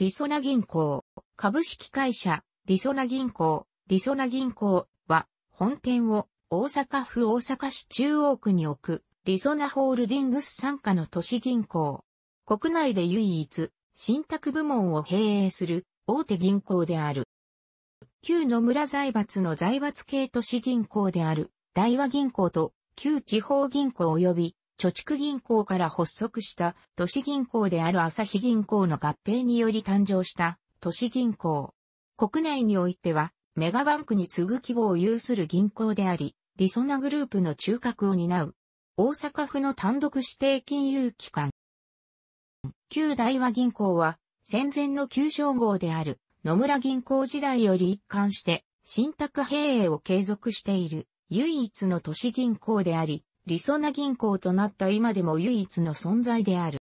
りそな銀行、株式会社、りそな銀行、りそな銀行は、本店を大阪府大阪市中央区に置く、りそなホールディングス傘下の都市銀行。国内で唯一、信託部門を経営する大手銀行である。旧野村財閥の財閥系都市銀行である、大和銀行と、旧地方銀行及び貯蓄銀行から発足した都市銀行である朝日銀行の合併により誕生した都市銀行。国内においてはメガバンクに次ぐ規模を有する銀行であり、りそなグループの中核を担う大阪府の単独指定金融機関。旧大和銀行は戦前の旧称号である野村銀行時代より一貫して信託兵営を継続している唯一の都市銀行であり、りそな銀行となった今でも唯一の存在である。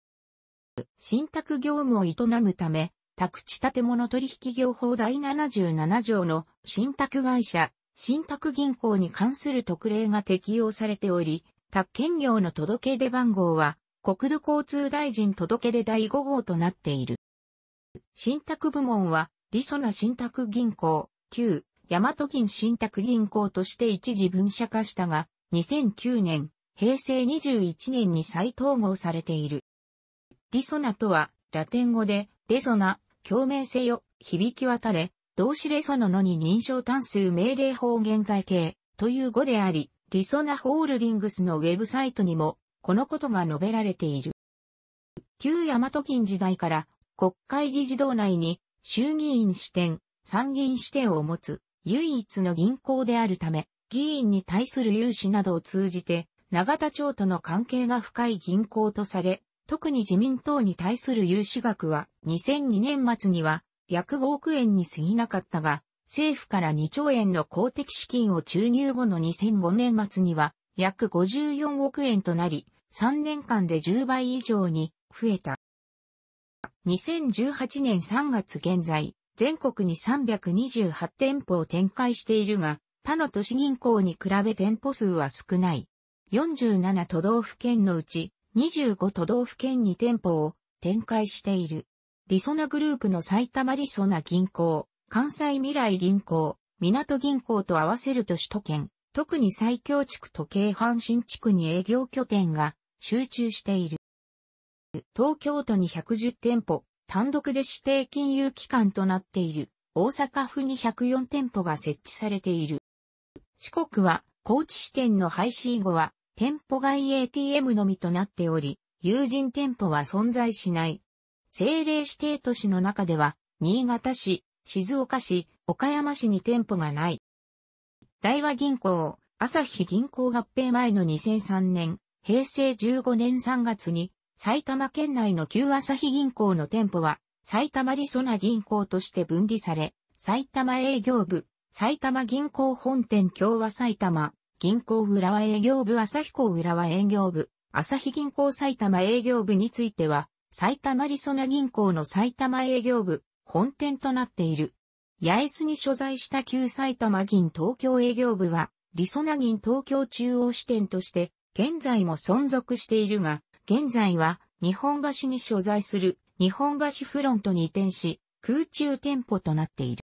信託業務を営むため、宅地建物取引業法第77条の信託会社、信託銀行に関する特例が適用されており、宅建業の届け出番号は、国土交通大臣届け出第5号となっている。信託部門は、りそな信託銀行、旧、大和銀信託銀行として一時分社化したが、2009年、平成21年に再統合されている。リソナとは、ラテン語で、レソナ、共鳴せよ、響き渡れ、動詞レソノのに認証単数命令法現在形という語であり、リソナホールディングスのウェブサイトにも、このことが述べられている。旧大和近時代から国会議事堂内に衆議院支店、参議院支店を持つ唯一の銀行であるため、議員に対する融資などを通じて永田町との関係が深い銀行とされ、特に自民党に対する融資額は2002年末には約5億円に過ぎなかったが、政府から2兆円の公的資金を注入後の2005年末には約54億円となり、3年間で10倍以上に増えた。2018年3月現在、全国に328店舗を展開しているが、他の都市銀行に比べ店舗数は少ない。47都道府県のうち25都道府県に店舗を展開している。りそなグループの埼玉りそな銀行、関西未来銀行、港銀行と合わせると首都圏、特に最強地区と京阪神地区に営業拠点が集中している。東京都に110店舗、単独で指定金融機関となっている。大阪府に104店舗が設置されている。四国は、高知支店の廃止以後は、店舗外 ATM のみとなっており、有人店舗は存在しない。政令指定都市の中では、新潟市、静岡市、岡山市に店舗がない。大和銀行、朝日銀行合併前の2003年、平成15年3月に、埼玉県内の旧朝日銀行の店舗は、埼玉リソな銀行として分離され、埼玉営業部、埼玉銀行本店共和埼玉、銀行浦和営業部朝日港浦和営業部、朝日銀行埼玉営業部については、埼玉りそな銀行の埼玉営業部、本店となっている。八重洲に所在した旧埼玉銀東京営業部は、りそな銀東京中央支店として、現在も存続しているが、現在は日本橋に所在する日本橋フロントに移転し、空中店舗となっている。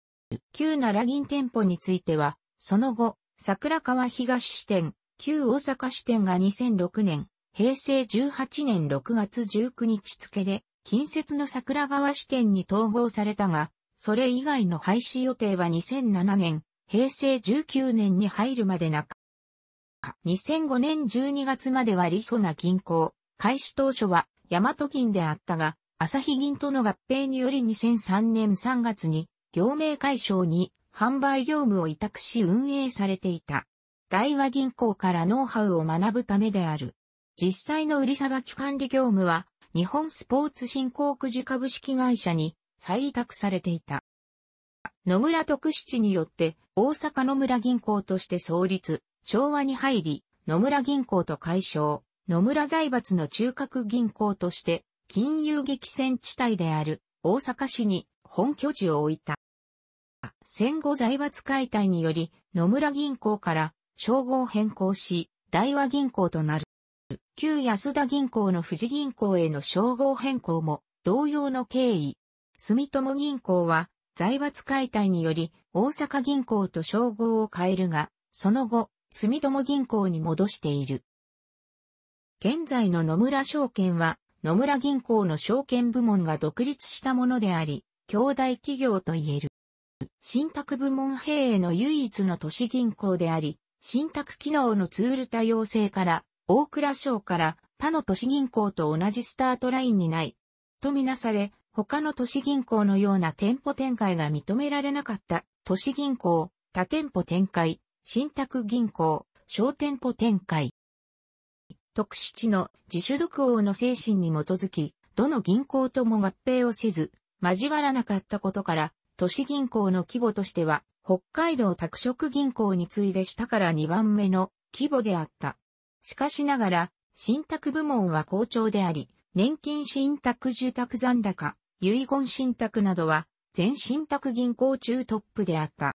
旧奈良銀店舗については、その後、桜川東支店、旧大阪支店が2006年、平成18年6月19日付で、近接の桜川支店に統合されたが、それ以外の廃止予定は2007年、平成19年に入るまでなく、2005年12月までは理想な銀行、開始当初は大和銀であったが、朝日銀との合併により2003年3月に、行名解消に販売業務を委託し運営されていた。大和銀行からノウハウを学ぶためである。実際の売りさばき管理業務は、日本スポーツ振興くじ株式会社に再委託されていた。野村特七によって大阪野村銀行として創立、昭和に入り、野村銀行と解消、野村財閥の中核銀行として、金融激戦地帯である大阪市に本拠地を置いた。戦後財閥解体により野村銀行から称号変更し、大和銀行となる。旧安田銀行の富士銀行への称号変更も同様の経緯。住友銀行は財閥解体により大阪銀行と称号を変えるが、その後、住友銀行に戻している。現在の野村証券は野村銀行の証券部門が独立したものであり、兄弟企業と言える。信託部門兵営の唯一の都市銀行であり、信託機能のツール多様性から、大倉省から他の都市銀行と同じスタートラインにない、とみなされ、他の都市銀行のような店舗展開が認められなかった都市銀行、多店舗展開、信託銀行、小店舗展開。特七の自主独王の精神に基づき、どの銀行とも合併をせず、交わらなかったことから、都市銀行の規模としては、北海道拓殖銀行に次いで下から2番目の規模であった。しかしながら、信託部門は好調であり、年金信託住宅残高、遺言信託などは、全信託銀行中トップであった。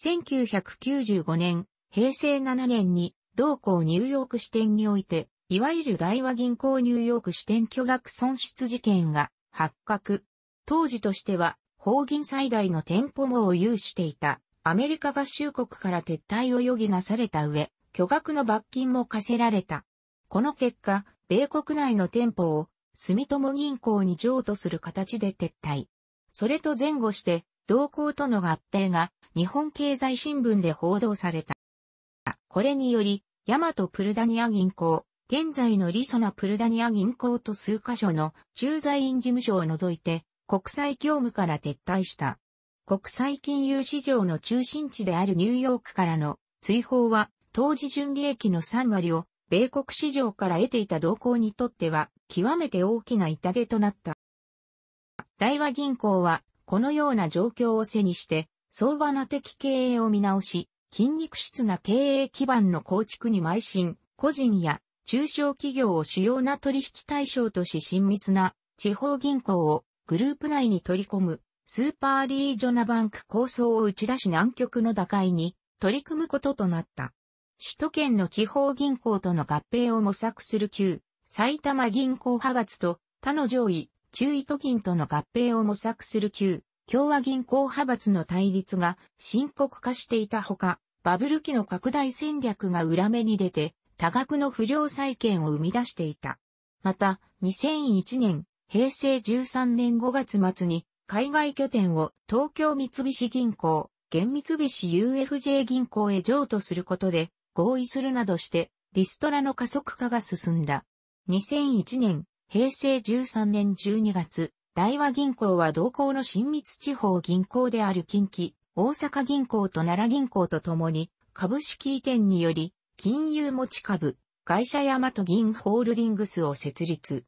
1995年、平成7年に、同行ニューヨーク支店において、いわゆる大和銀行ニューヨーク支店巨額損失事件が発覚。当時としては法銀最大の店舗網を有していたアメリカ合衆国から撤退を余儀なされた上、巨額の罰金も課せられた。この結果、米国内の店舗を住友銀行に譲渡する形で撤退。それと前後して、同行との合併が日本経済新聞で報道された。これにより、ヤマトプルダニア銀行、現在のリソナプルダニア銀行と数カ所の駐在員事務所を除いて、国際業務から撤退した。国際金融市場の中心地であるニューヨークからの追放は、当時純利益の3割を米国市場から得ていた動向にとっては、極めて大きな痛手となった。大和銀行は、このような状況を背にして、相場な的経営を見直し、筋肉質な経営基盤の構築に邁進、個人や中小企業を主要な取引対象とし親密な地方銀行をグループ内に取り込む、スーパーリージョナバンク構想を打ち出し南極の打開に取り組むこととなった。首都圏の地方銀行との合併を模索する旧、埼玉銀行派閥と他の上位、中位都銀との合併を模索する旧、共和銀行派閥の対立が深刻化していたほか、バブル期の拡大戦略が裏目に出て、多額の不良債権を生み出していた。また、2001年、平成13年5月末に海外拠点を東京三菱銀行、現三菱 UFJ 銀行へ譲渡することで合意するなどしてリストラの加速化が進んだ。2001年、平成13年12月、大和銀行は同行の親密地方銀行である近畿、大阪銀行と奈良銀行とともに株式移転により金融持ち株、会社大和銀ホールディングスを設立。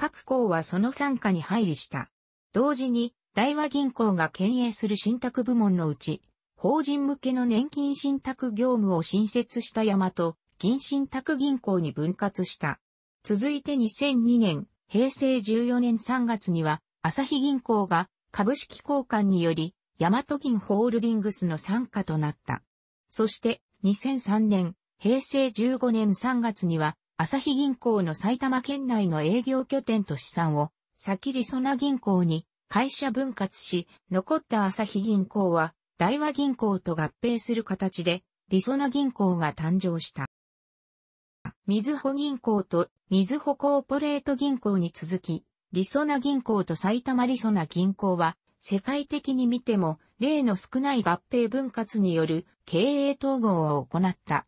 各行はその参加に配慮した。同時に、大和銀行が経営する信託部門のうち、法人向けの年金信託業務を新設した大和、銀信託銀行に分割した。続いて2002年、平成14年3月には、朝日銀行が株式交換により、大和銀ホールディングスの参加となった。そして、2003年、平成15年3月には、朝日銀行の埼玉県内の営業拠点と資産を、先リソナ銀行に会社分割し、残った朝日銀行は、大和銀行と合併する形で、りそな銀行が誕生した。みずほ銀行とみずほコーポレート銀行に続き、りそな銀行と埼玉りそな銀行は、世界的に見ても、例の少ない合併分割による経営統合を行った。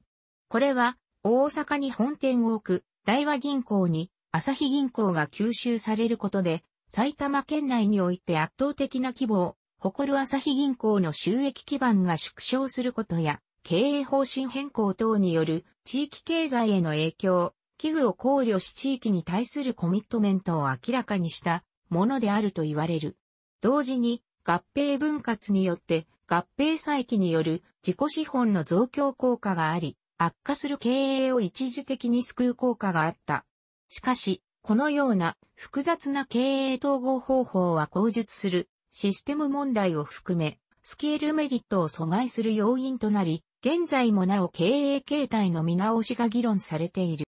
これは、大阪に本店を置く大和銀行に朝日銀行が吸収されることで、埼玉県内において圧倒的な規模を誇る朝日銀行の収益基盤が縮小することや、経営方針変更等による地域経済への影響、危惧を考慮し地域に対するコミットメントを明らかにしたものであると言われる。同時に合併分割によって合併再起による自己資本の増強効果があり、悪化する経営を一時的に救う効果があった。しかし、このような複雑な経営統合方法は口述するシステム問題を含め、スケールメリットを阻害する要因となり、現在もなお経営形態の見直しが議論されている。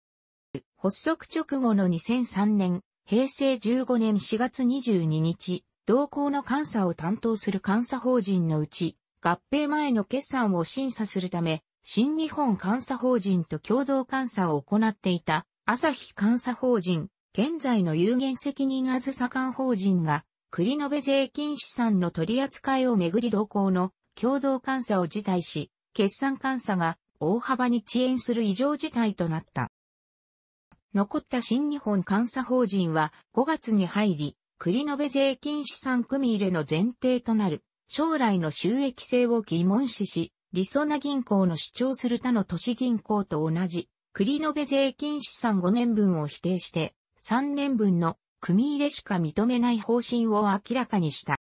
発足直後の2003年、平成15年4月22日、同行の監査を担当する監査法人のうち、合併前の決算を審査するため、新日本監査法人と共同監査を行っていた、朝日監査法人、現在の有限責任あずさ官法人が、栗延税金資産の取り扱いをめぐり同行の共同監査を辞退し、決算監査が大幅に遅延する異常事態となった。残った新日本監査法人は5月に入り、栗延税金資産組入れの前提となる将来の収益性を疑問視し、理想な銀行の主張する他の都市銀行と同じ、繰延税金資産5年分を否定して、3年分の組入れしか認めない方針を明らかにした。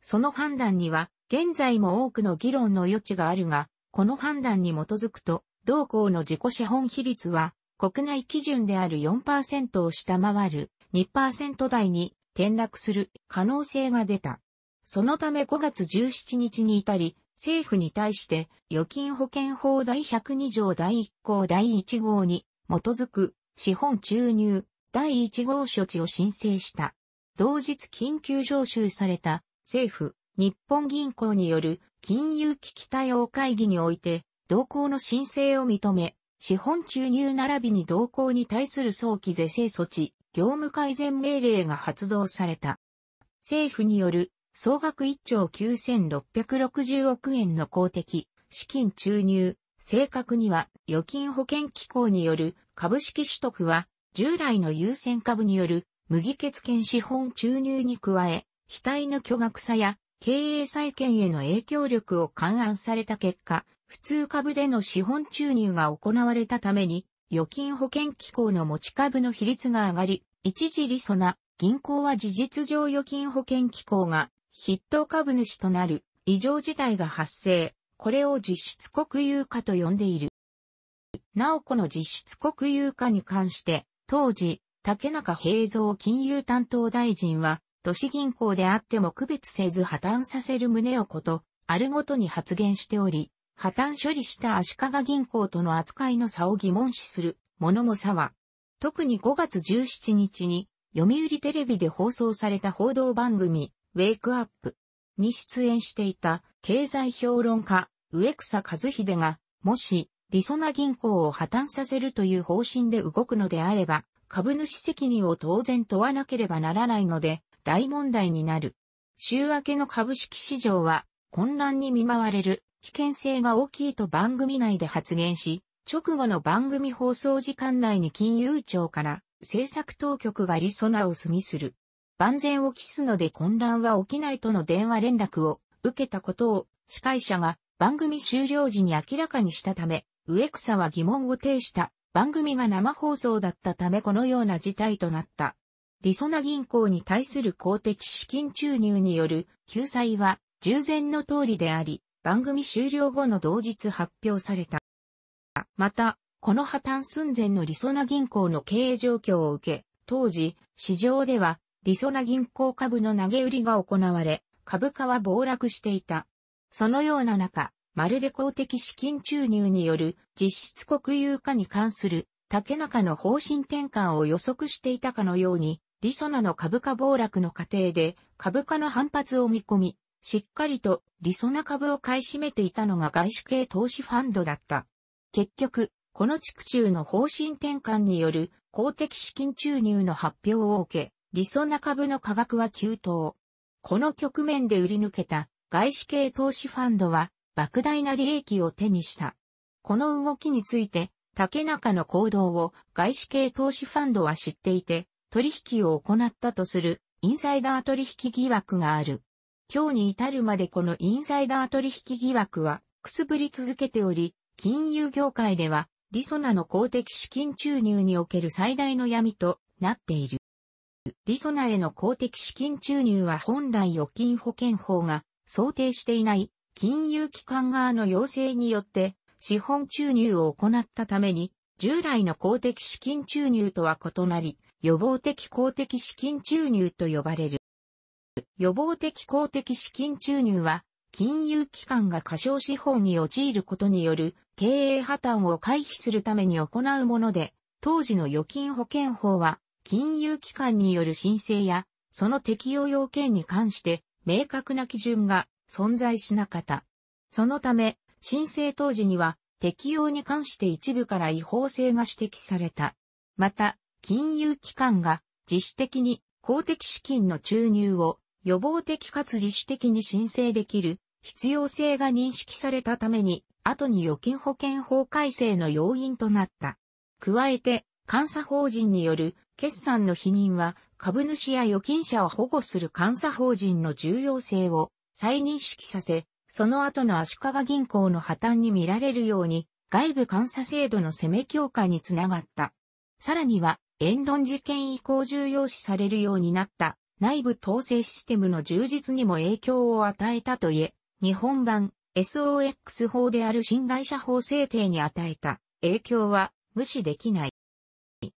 その判断には、現在も多くの議論の余地があるが、この判断に基づくと、同行の自己資本比率は、国内基準である4%を下回る2%台に転落する可能性が出た。そのため5月17日に至り、政府に対して預金保険法第102条第1項第1号に基づく資本注入第1号処置を申請した。同日緊急招集された政府、日本銀行による金融危機対応会議において同行の申請を認め、資本注入並びに同行に対する早期是正措置、業務改善命令が発動された。政府による総額1兆9660億円の公的、資金注入、正確には預金保険機構による株式取得は、従来の優先株による無議決権資本注入に加え、期待の巨額さや経営再建への影響力を勘案された結果、普通株での資本注入が行われたために、預金保険機構の持ち株の比率が上がり、一時理ソな銀行は事実上預金保険機構が筆頭株主となる異常事態が発生。これを実質国有化と呼んでいる。なおこの実質国有化に関して、当時、竹中平蔵金融担当大臣は、都市銀行であっても区別せず破綻させる旨をこと、あるごとに発言しており、破綻処理した足利銀行との扱いの差を疑問視する、ものも差は、特に5月17日に、読売テレビで放送された報道番組、ウェイクアップに出演していた経済評論家、植草和秀が、もし、りそな銀行を破綻させるという方針で動くのであれば、株主責任を当然問わなければならないので、大問題になる。週明けの株式市場は、混乱に見舞われる危険性が大きいと番組内で発言し、直後の番組放送時間内に金融庁から政策当局がりそなを済みする。万全を期すので混乱は起きないとの電話連絡を受けたことを司会者が番組終了時に明らかにしたため、植草は疑問を呈した番組が生放送だったためこのような事態となった。リソナ銀行に対する公的資金注入による救済は従前の通りであり、番組終了後の同日発表された。また、この破綻寸前のリソナ銀行の経営状況を受け、当時、市場ではりそな銀行株の投げ売りが行われ、株価は暴落していた。そのような中、まるで公的資金注入による実質国有化に関する竹中の方針転換を予測していたかのように、リソナの株価暴落の過程で株価の反発を見込み、しっかりとリソナ株を買い占めていたのが外資系投資ファンドだった。結局、この地区中の方針転換による公的資金注入の発表を受け、理想な株の価格は急騰。この局面で売り抜けた外資系投資ファンドは莫大な利益を手にした。この動きについて、竹中の行動を外資系投資ファンドは知っていて、取引を行ったとするインサイダー取引疑惑がある。今日に至るまでこのインサイダー取引疑惑はくすぶり続けており、金融業界では、リソナの公的資金注入における最大の闇となっている。りそなへの公的資金注入は本来預金保険法が想定していない金融機関側の要請によって資本注入を行ったために従来の公的資金注入とは異なり予防的公的資金注入と呼ばれる。予防的公的資金注入は金融機関が過小資本に陥ることによる経営破綻を回避するために行うもので、当時の預金保険法は金融機関による申請や、その適用要件に関して、明確な基準が存在しなかった。そのため、申請当時には、適用に関して一部から違法性が指摘された。また、金融機関が自主的に公的資金の注入を予防的かつ自主的に申請できる必要性が認識されたために、後に預金保険法改正の要因となった。加えて、監査法人による決算の否認は株主や預金者を保護する監査法人の重要性を再認識させ、その後の足利銀行の破綻に見られるように外部監査制度の攻め強化につながった。さらには、言論事件以降重要視されるようになった内部統制システムの充実にも影響を与えたといえ、日本版 SOX 法である新会社法制定に与えた影響は無視できない。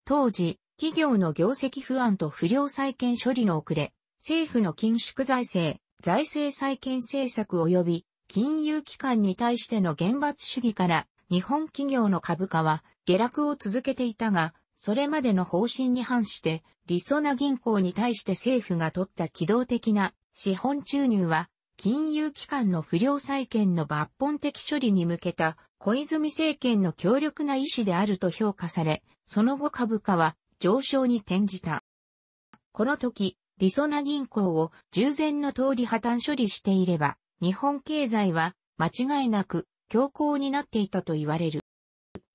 当時、企業の業績不安と不良債権処理の遅れ、政府の緊縮財政、財政再建政策及び金融機関に対しての厳罰主義から日本企業の株価は下落を続けていたが、それまでの方針に反して、理想な銀行に対して政府が取った機動的な資本注入は、金融機関の不良債権の抜本的処理に向けた小泉政権の強力な意思であると評価され、その後株価は上昇に転じた。この時、りそな銀行を従前の通り破綻処理していれば、日本経済は間違いなく強行になっていたと言われる。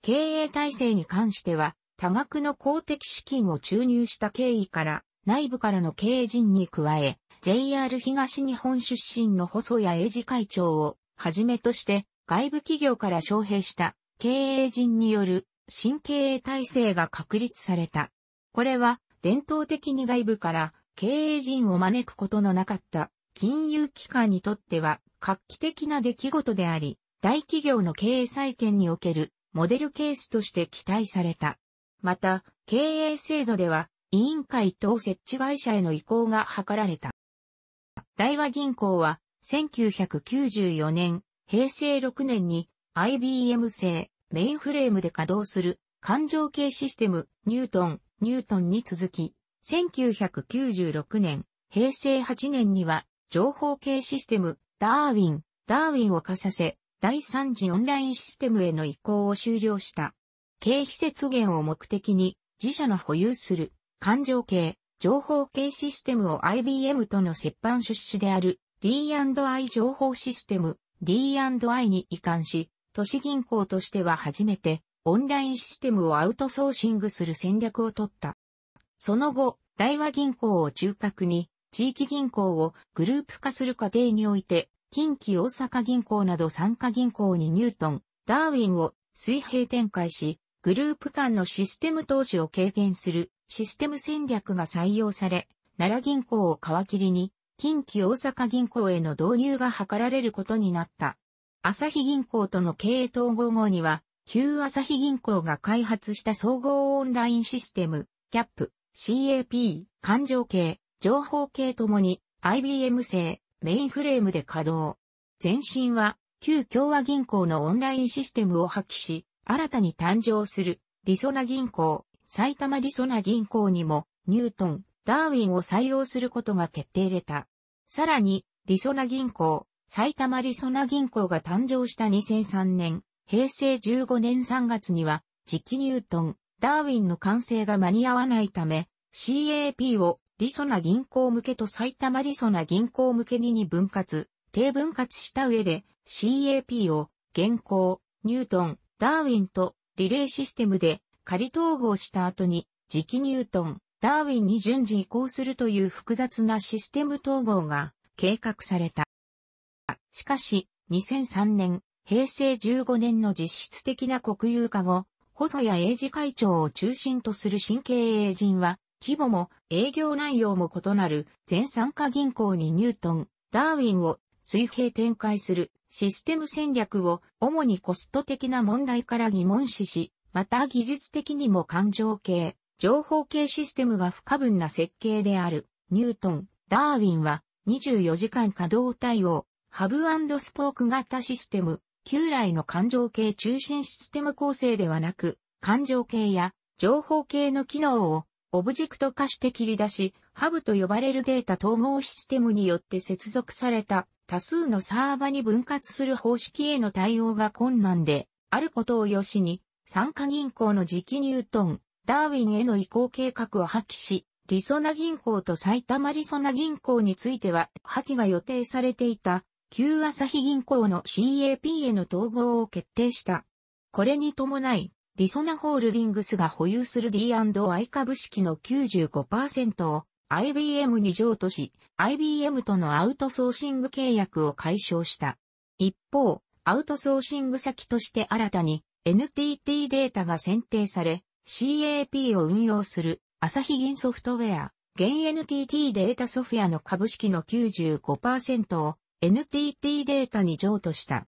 経営体制に関しては、多額の公的資金を注入した経緯から、内部からの経営陣に加え、JR 東日本出身の細谷英治会長をはじめとして外部企業から招聘した経営陣による新経営体制が確立された。これは伝統的に外部から経営陣を招くことのなかった金融機関にとっては画期的な出来事であり、大企業の経営再建におけるモデルケースとして期待された。また、経営制度では委員会等設置会社への移行が図られた。大和銀行は1994年、平成6年に IBM 製メインフレームで稼働する環状系システムニュートンニュートンに続き、1996年、平成8年には、情報系システム、ダーウィン、ダーウィンを化させ、第3次オンラインシステムへの移行を終了した。経費節減を目的に、自社の保有する、環状系、情報系システムを IBM との接班出資である D&I 情報システム D&I に移管し、都市銀行としては初めてオンラインシステムをアウトソーシングする戦略を取った。その後、大和銀行を中核に、地域銀行をグループ化する過程において、近畿大阪銀行など参加銀行にニュートン、ダーウィンを水平展開し、グループ間のシステム投資を軽減するシステム戦略が採用され、奈良銀行を皮切りに、近畿大阪銀行への導入が図られることになった。朝日銀行との経営統合後には、旧朝日銀行が開発した総合オンラインシステム、CAP、CAP、環状系、情報系ともに IBM 製、メインフレームで稼働。前身は、旧共和銀行のオンラインシステムを破棄し、新たに誕生する、リソナ銀行、埼玉リソナ銀行にも、ニュートン、ダーウィンを採用することが決定れた。さらに、リソナ銀行、埼玉リソナ銀行が誕生した2003年、平成15年3月には、磁気ニュートン、ダーウィンの完成が間に合わないため、CAP をリソナ銀行向けと埼玉リソナ銀行向けにに分割、低分割した上で CAP を現行、ニュートン、ダーウィンとリレーシステムで仮統合した後に磁気ニュートン、ダーウィンに順次移行するという複雑なシステム統合が計画された。しかし、2003年、平成15年の実質的な国有化後、細谷英治会長を中心とする新経営陣は、規模も営業内容も異なる全参加銀行にニュートン、ダーウィンを水平展開するシステム戦略を主にコスト的な問題から疑問視し、また技術的にも感情系、情報系システムが不可分な設計であるニュートン、ダーウィンは24時間稼働対応、ハブスポーク型システム、旧来の感情系中心システム構成ではなく、感情系や情報系の機能をオブジェクト化して切り出し、ハブと呼ばれるデータ統合システムによって接続された多数のサーバに分割する方式への対応が困難で、あることをよしに、参加銀行の磁気ニュートン、ダーウィンへの移行計画を破棄し、リソナ銀行と埼玉リソナ銀行については破棄が予定されていた旧朝日銀行の CAP への統合を決定した。これに伴い、リソナホールディングスが保有する D&I 株式の95%を IBM に譲渡し、IBM とのアウトソーシング契約を解消した。一方、アウトソーシング先として新たに NTT データが選定され、CAP を運用する朝日銀ソフトウェア、現 NTT データソフィアの株式の95%を NTT データに譲渡した。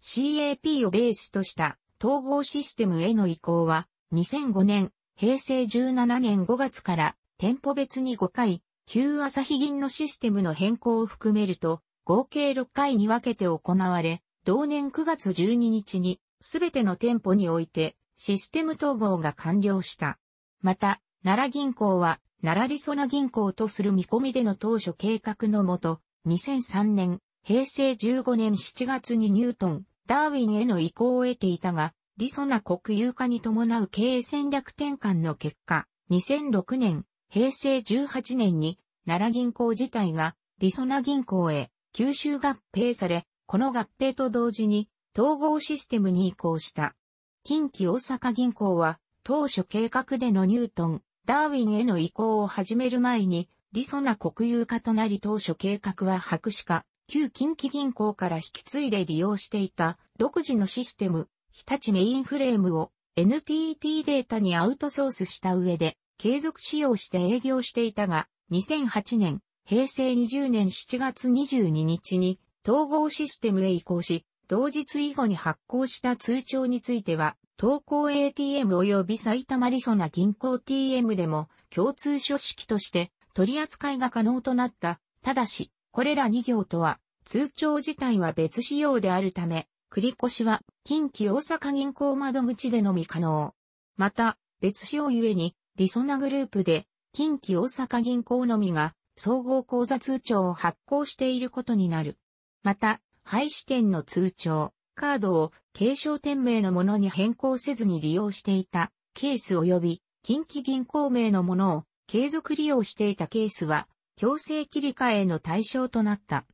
CAP をベースとした統合システムへの移行は2005年、平成17年5月から店舗別に5回、旧朝日銀のシステムの変更を含めると合計6回に分けて行われ、同年9月12日にすべての店舗においてシステム統合が完了した。また、奈良銀行は奈良りそな銀行とする見込みでの当初計画のもと、2003年、平成15年7月にニュートン、ダーウィンへの移行を得ていたが、理ソな国有化に伴う経営戦略転換の結果、2006年、平成18年に、奈良銀行自体が、理ソな銀行へ、吸収合併され、この合併と同時に、統合システムに移行した。近畿大阪銀行は、当初計画でのニュートン、ダーウィンへの移行を始める前に、リソナ国有化となり当初計画は白紙化、旧近畿銀行から引き継いで利用していた独自のシステム、日立メインフレームを NTT データにアウトソースした上で継続使用して営業していたが、2008年、平成20年7月22日に統合システムへ移行し、同日以後に発行した通帳については、東高 ATM 及び埼玉リソナ銀行 TM でも共通書式として取り扱いが可能となった。ただし、これら2行とは、通帳自体は別仕様であるため、繰越は近畿大阪銀行窓口でのみ可能。また、別仕様ゆえに、りそなグループで、近畿大阪銀行のみが、総合口座通帳を発行していることになる。また、廃止店の通帳、カードを継承店名のものに変更せずに利用していたケース及び近畿銀行名のものを継続利用していたケースは、強制切り替えの対象となった。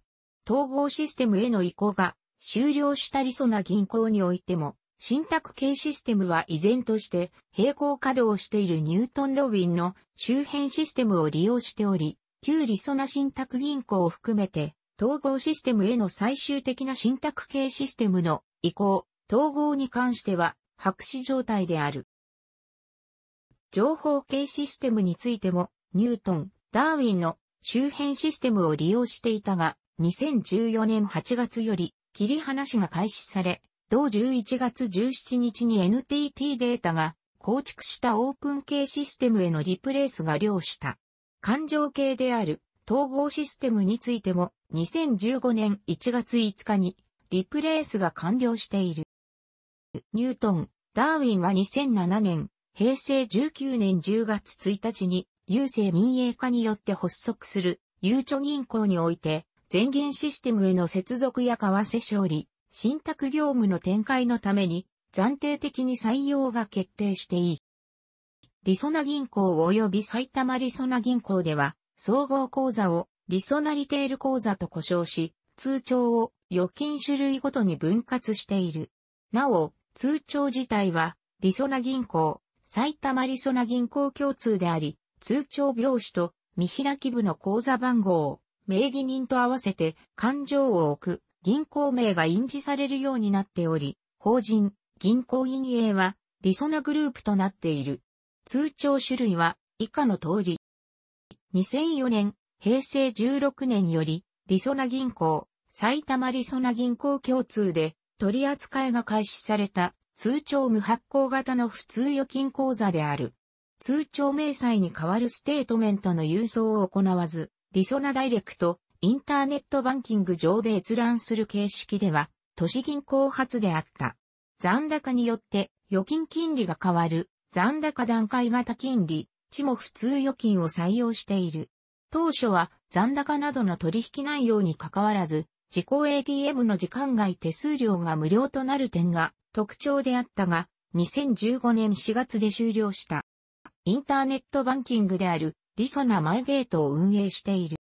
統合システムへの移行が終了したりそな銀行においても、信託系システムは依然として並行稼働しているニュートン・ロビンの周辺システムを利用しており、旧理想な信託銀行を含めて、統合システムへの最終的な信託系システムの移行、統合に関しては白紙状態である。情報系システムについても、ニュートン、ダーウィンの周辺システムを利用していたが、2014年8月より切り離しが開始され、同11月17日に NTT データが構築したオープン系システムへのリプレイスが了した。環状系である統合システムについても2015年1月5日にリプレイスが完了している。ニュートン、ダーウィンは2007年平成19年10月1日に、郵政民営化によって発足する、ゆうちょ銀行において、全銀システムへの接続や為替勝利、信託業務の展開のために、暫定的に採用が決定していい。りそな銀行及び埼玉りそな銀行では、総合口座をりそなリテール口座と呼称し、通帳を預金種類ごとに分割している。なお、通帳自体は、りそな銀行、埼玉リソナ銀行共通であり、通帳病紙と見開き部の口座番号を名義人と合わせて勘定を置く銀行名が印字されるようになっており、法人、銀行陰影はリソナグループとなっている。通帳種類は以下の通り。2004年、平成16年より、リソナ銀行、埼玉リソナ銀行共通で取り扱いが開始された通帳無発行型の普通預金口座である。通帳明細に代わるステートメントの郵送を行わず、リソナダイレクト、インターネットバンキング上で閲覧する形式では、都市銀行発であった。残高によって預金金利が変わる残高段階型金利、地も普通預金を採用している。当初は残高などの取引内容に関わらず、自己 ATM の時間外手数料が無料となる点が特徴であったが、2015年4月で終了した。インターネットバンキングである、リソナマイゲートを運営している。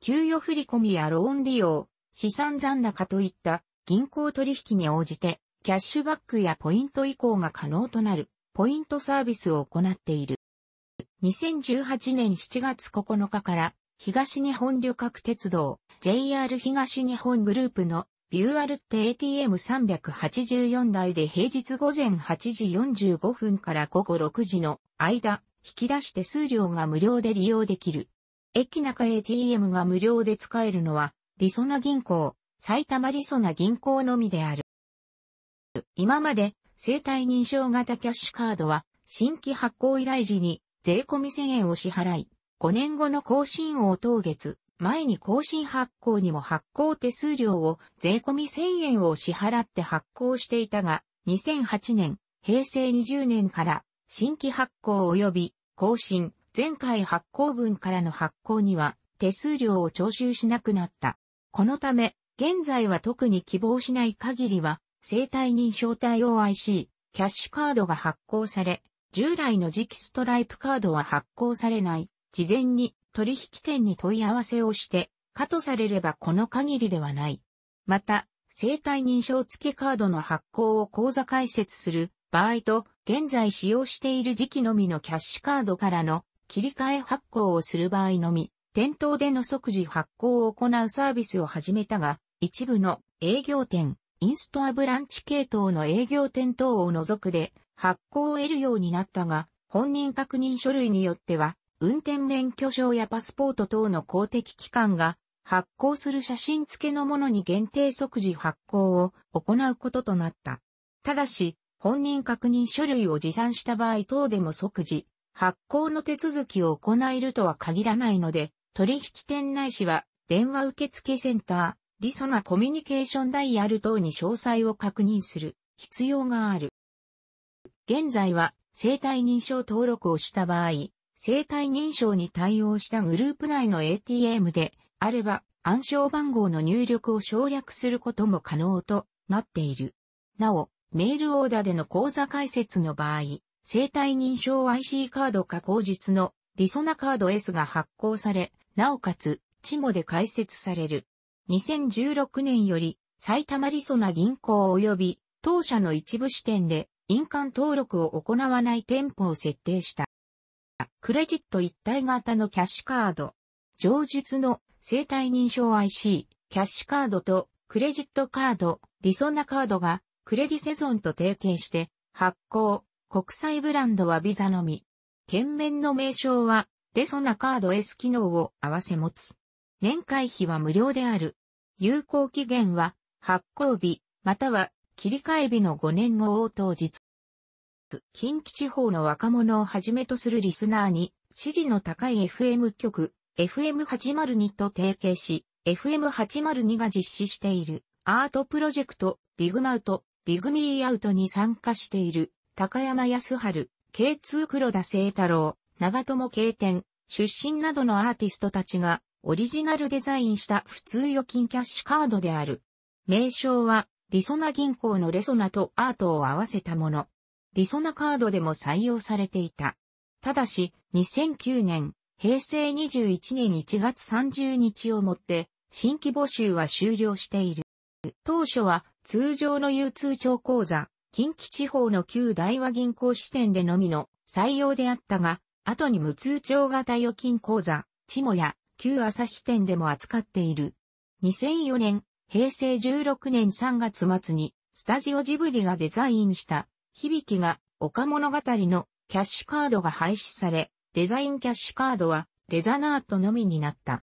給与振込やローン利用、資産残高といった銀行取引に応じて、キャッシュバックやポイント移行が可能となる、ポイントサービスを行っている。2018年7月9日から東日本旅客鉄道、JR 東日本グループのビューアルって ATM384 台で平日午前8時45分から午後6時の間、引き出して数量が無料で利用できる。駅中 ATM が無料で使えるのは、りそな銀行、埼玉りそな銀行のみである。今まで、生体認証型キャッシュカードは、新規発行依頼時に税込み1000円を支払い、5年後の更新を当月、前に更新発行にも発行手数料を税込み1000円を支払って発行していたが、2008年、平成20年から新規発行及び更新、前回発行分からの発行には手数料を徴収しなくなった。このため、現在は特に希望しない限りは、生体認証体 OIC、キャッシュカードが発行され、従来の磁気ストライプカードは発行されない。事前に取引店に問い合わせをして、可とされればこの限りではない。また、生体認証付きカードの発行を口座開設する場合と、現在使用している時期のみのキャッシュカードからの切り替え発行をする場合のみ、店頭での即時発行を行うサービスを始めたが、一部の営業店、インストアブランチ系統の営業店等を除くで発行を得るようになったが、本人確認書類によっては、運転免許証やパスポート等の公的機関が発行する写真付けのものに限定即時発行を行うこととなった。ただし、本人確認書類を持参した場合等でも即時発行の手続きを行えるとは限らないので、取引店内市は電話受付センター、リソナコミュニケーションダイヤル等に詳細を確認する必要がある。現在は生体認証登録をした場合、生体認証に対応したグループ内の ATM であれば暗証番号の入力を省略することも可能となっている。なお、メールオーダーでの口座開設の場合、生体認証 IC カードか口実のリソナカード S が発行され、なおかつ、チモで開設される。2016年より、埼玉リソナ銀行及び、当社の一部支店で、印鑑登録を行わない店舗を設定した。クレジット一体型のキャッシュカード、上述の生体認証 IC、キャッシュカードとクレジットカード、リソナカードがクレディセゾンと提携して発行、国際ブランドはビザのみ。県面の名称はデソナカード S 機能を合わせ持つ。年会費は無料である。有効期限は発行日、または切り替え日の5年後を当日。近畿地方の若者をはじめとするリスナーに、支持の高い FM 局、FM802 と提携し、FM802 が実施しているアートプロジェクト、ビグマウト、ビグミーアウトに参加している高山康春、K2 黒田聖太郎、長友慶天、出身などのアーティストたちがオリジナルデザインした普通預金キャッシュカードである。名称は、リソナ銀行のレソナとアートを合わせたもの。リソなカードでも採用されていた。ただし、2009年、平成21年1月30日をもって、新規募集は終了している。当初は、通常の流通帳口座、近畿地方の旧大和銀行支店でのみの採用であったが、後に無通帳型預金口座、チモや旧朝日店でも扱っている。2004年、平成16年3月末に、スタジオジブリがデザインした響が、岡物語のキャッシュカードが廃止され、デザインキャッシュカードはレザナートのみになった。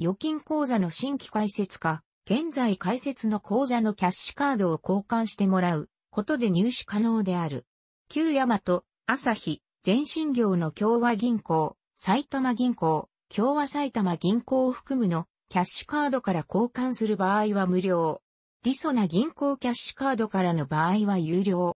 預金口座の新規開設か、現在開設の口座のキャッシュカードを交換してもらうことで入手可能である。旧山と、朝日、全信業の共和銀行、埼玉銀行、共和埼玉銀行を含むのキャッシュカードから交換する場合は無料。りそな銀行キャッシュカードからの場合は有料。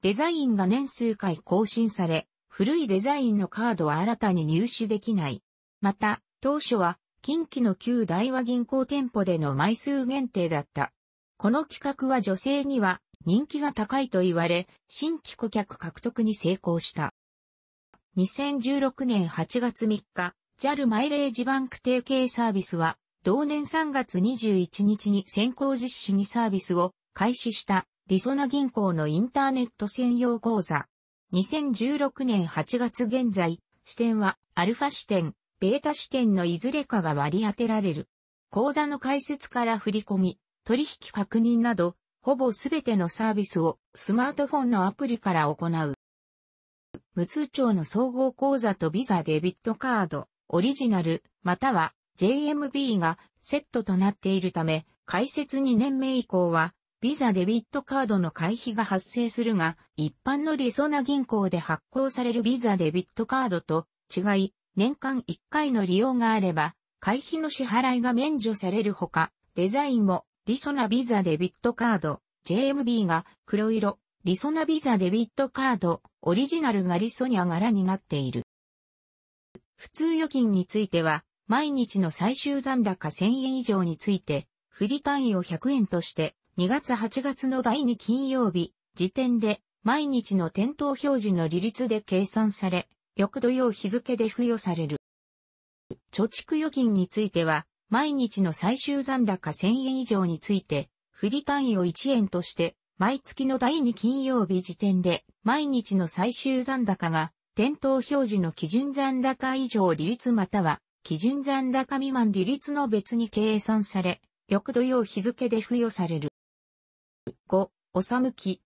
デザインが年数回更新され、古いデザインのカードは新たに入手できない。また、当初は、近畿の旧大和銀行店舗での枚数限定だった。この企画は女性には人気が高いと言われ、新規顧客獲得に成功した。2016年8月3日、JAL マイレージバンク提携サービスは、同年3月21日に先行実施にサービスを開始したりそな銀行のインターネット専用口座。2016年8月現在、支店はアルファ支店、ベータ支店のいずれかが割り当てられる。口座の開設から振り込み、取引確認など、ほぼすべてのサービスをスマートフォンのアプリから行う。無通帳の総合口座とビザデビットカード、オリジナル、または JMB がセットとなっているため、開設2年目以降は、ビザデビットカードの会費が発生するが、一般のりそな銀行で発行されるビザデビットカードと違い、年間1回の利用があれば、会費の支払いが免除されるほか、デザインも、りそなビザデビットカード、JMB が黒色、りそなビザデビットカード、オリジナルがリソにア柄になっている。普通預金については、毎日の最終残高1000円以上について、振り単位を100円として、2月8月の第2金曜日、時点で、毎日の店頭表示の利率で計算され、翌土曜日付で付与される。貯蓄預金については、毎日の最終残高1000円以上について、振り単位を1円として、毎月の第2金曜日時点で、毎日の最終残高が、店頭表示の基準残高以上利率または、基準残高未満利率の別に計算され、翌土曜日付で付与される。5、おさむき、